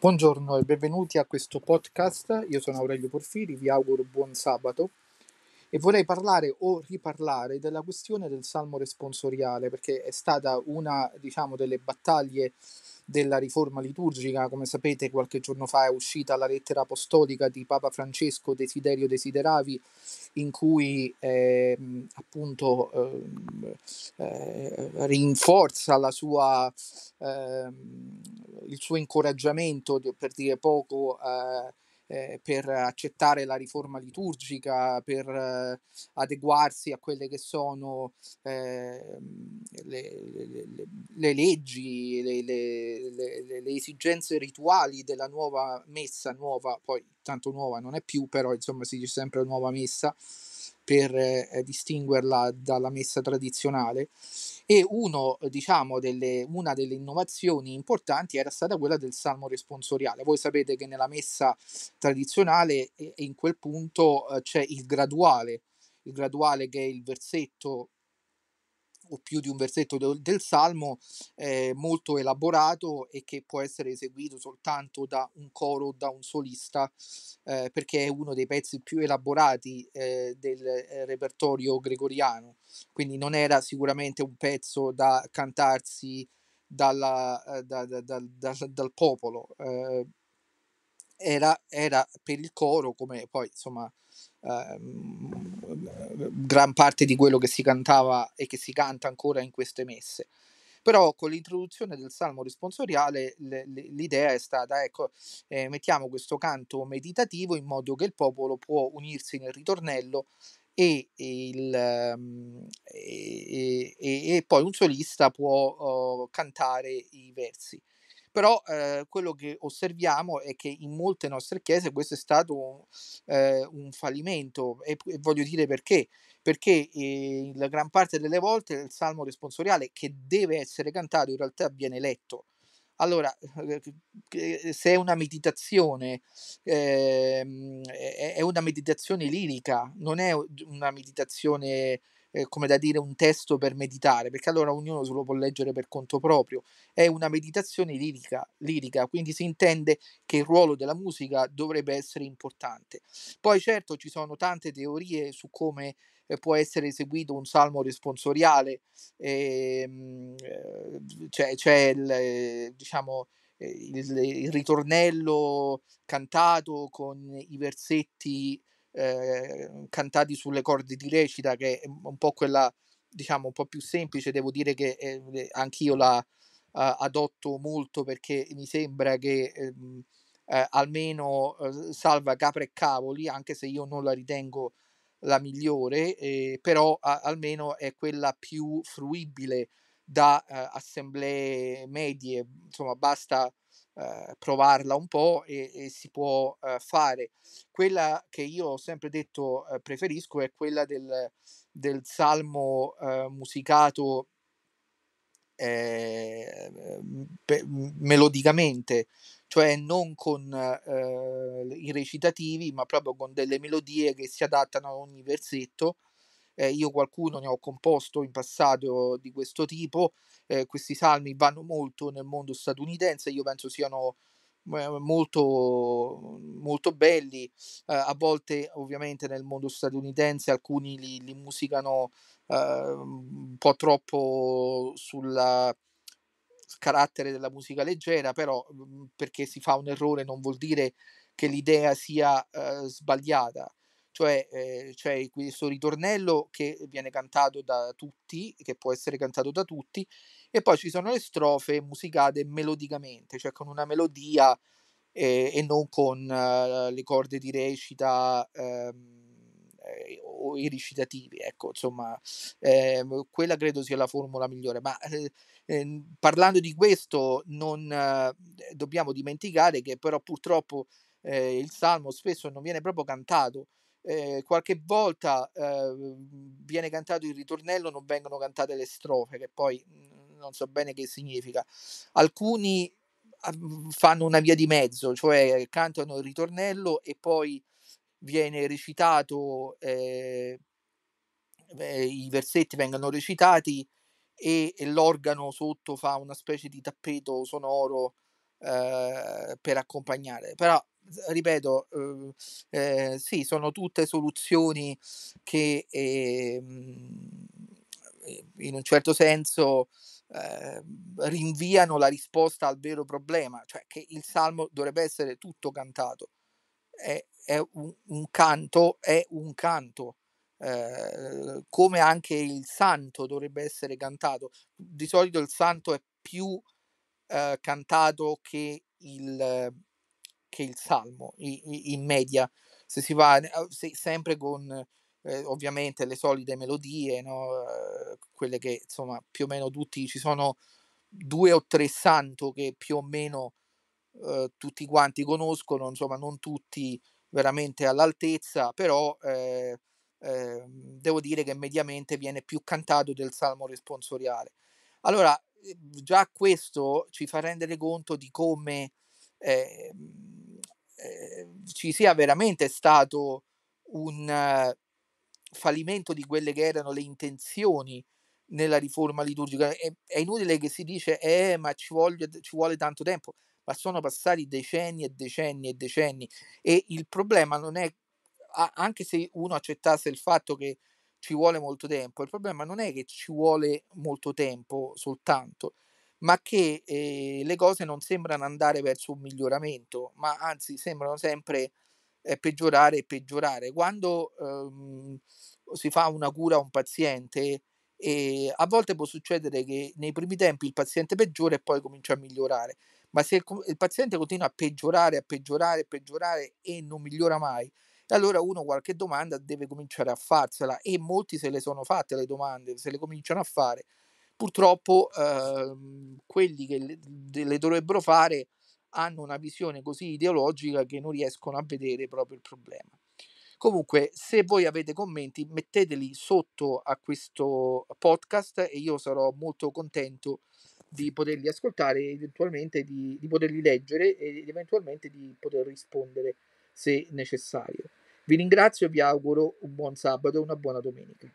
Buongiorno e benvenuti a questo podcast. Io sono Aurelio Porfiri, vi auguro buon sabato e vorrei parlare o riparlare della questione del salmo responsoriale perché è stata una, diciamo, delle battaglie della riforma liturgica. Come sapete, qualche giorno fa è uscita la lettera apostolica di Papa Francesco Desiderio Desideravi, in cui eh, appunto eh, eh, rinforza la sua ehm, il suo incoraggiamento, per dire poco, eh, eh, per accettare la riforma liturgica, per eh, adeguarsi a quelle che sono eh, le, le, le, leggi, le, le, esigenze rituali della nuova messa, nuova, poi tanto nuova non è più, però insomma si dice sempre nuova messa, per eh, distinguerla dalla messa tradizionale e uno, diciamo, delle, una delle innovazioni importanti era stata quella del salmo responsoriale. Voi sapete che nella messa tradizionale in quel punto eh, c'è il graduale, il graduale che è il versetto o più di un versetto del, del Salmo eh, molto elaborato e che può essere eseguito soltanto da un coro da un solista, eh, perché è uno dei pezzi più elaborati eh, del eh, repertorio gregoriano. Quindi non era sicuramente un pezzo da cantarsi dalla, da, eh, da, da, dal popolo, eh, era, era, per il coro, come poi insomma ehm, gran parte di quello che si cantava e che si canta ancora in queste messe. Però con l'introduzione del salmo responsoriale l- l- l'idea è stata, ecco, eh, mettiamo questo canto meditativo in modo che il popolo può unirsi nel ritornello e, il, ehm, e, e, e poi un solista può oh, cantare i versi però eh, quello che osserviamo è che in molte nostre chiese questo è stato eh, un fallimento e, e, voglio dire perché perché eh, la gran parte delle volte il salmo responsoriale che deve essere cantato in realtà viene letto allora, eh, eh, se è una meditazione, eh, è una meditazione lirica, non è una meditazione eh, come da dire, un testo per meditare, perché allora ognuno se lo può leggere per conto proprio. È una meditazione lirica, lirica, quindi si intende che il ruolo della musica dovrebbe essere importante. Poi certo ci sono tante teorie su come eh, può essere eseguito un salmo responsoriale, ehm, eh, c'è, c'è il, diciamo, eh, il, il ritornello cantato con i versetti Ehm, cantati sulle corde di recita, che è un po' quella, diciamo, un po' più semplice, devo dire che eh, anch'io la adotto molto perché mi sembra che... Ehm, eh, almeno eh, salva capre e cavoli, anche se io non la ritengo la migliore, eh, però a, almeno è quella più fruibile da eh, assemblee medie, insomma basta eh, provarla un po' e, e si può eh, fare. Quella che io ho sempre detto eh, preferisco è quella del, del salmo eh, musicato eh, mm, pe- mm, melodicamente, cioè non con i recitativi, ma proprio con delle melodie che si adattano a ogni versetto eh, io qualcuno ne ho composto in passato di questo tipo, eh, questi salmi vanno molto nel mondo statunitense, io penso siano eh, molto, molto belli, eh, a volte ovviamente nel mondo statunitense alcuni li, li musicano eh, un po' troppo sul carattere della musica leggera, però mm, perché si fa un errore non vuol dire che l'idea sia eh, sbagliata cioè eh, c'è questo ritornello che viene cantato da tutti, che può essere cantato da tutti, e poi ci sono le strofe musicate melodicamente, cioè con una melodia eh, e non con eh, le corde di recita ehm, eh, o i recitativi, ecco, insomma, ehm, quella credo sia la formula migliore, ma eh, ehm, parlando di questo non eh, dobbiamo dimenticare che però purtroppo il salmo spesso non viene proprio cantato, eh, qualche volta eh, viene cantato il ritornello, non vengono cantate le strofe, che poi mm, non so bene che significa. Alcuni ah, mm, fanno una via di mezzo, cioè cantano il ritornello e poi viene recitato, eh, eh, i versetti vengono recitati e, e, l'organo sotto fa una specie di tappeto sonoro eh, per accompagnare. Però ripeto, uhm, eh, sì, sono tutte soluzioni che ehm, eh, in un certo senso eh, rinviano la risposta al vero problema, cioè che il salmo dovrebbe essere tutto cantato. È, è un, un, canto, è un canto. Eh, come anche il santo dovrebbe essere cantato. Di solito il santo è più eh, cantato che il, che il Salmo in media, se si va oh, se, sempre con eh, ovviamente le solide melodie, no? Eh, quelle che insomma più o meno tutti ci sono due o tre santo che più o meno eh, tutti quanti conoscono, insomma non tutti veramente all'altezza, però eh, ehm, devo dire che mediamente viene più cantato del Salmo responsoriale. Allora, eh, già questo ci fa rendere conto di come eh, Ehm, ci sia veramente stato un fallimento di quelle che erano le intenzioni nella riforma liturgica. È, è inutile che si dice, eh, ma ci, voglio, ci vuole tanto tempo, ma sono passati decenni e decenni e decenni e il problema non è, anche se uno accettasse il fatto che ci vuole molto tempo, il problema non è che ci vuole molto tempo soltanto, ma che eh, le cose non sembrano andare verso un miglioramento, ma anzi sembrano sempre eh, peggiorare e peggiorare. Quando ehm, si fa una cura a un paziente, eh, a volte può succedere che nei primi tempi il paziente peggiora e poi comincia a migliorare, ma se il, il paziente continua a peggiorare, a peggiorare, a peggiorare e non migliora mai, allora uno qualche domanda deve cominciare a farsela e molti se le sono fatte le domande, se le cominciano a fare purtroppo eh, quelli che le, le, dovrebbero fare hanno una visione così ideologica che non riescono a vedere proprio il problema. Comunque, se voi avete commenti, metteteli sotto a questo podcast e io sarò molto contento di poterli ascoltare, eventualmente di, di poterli leggere ed eventualmente di poter rispondere se necessario. Vi ringrazio e vi auguro un buon sabato e una buona domenica.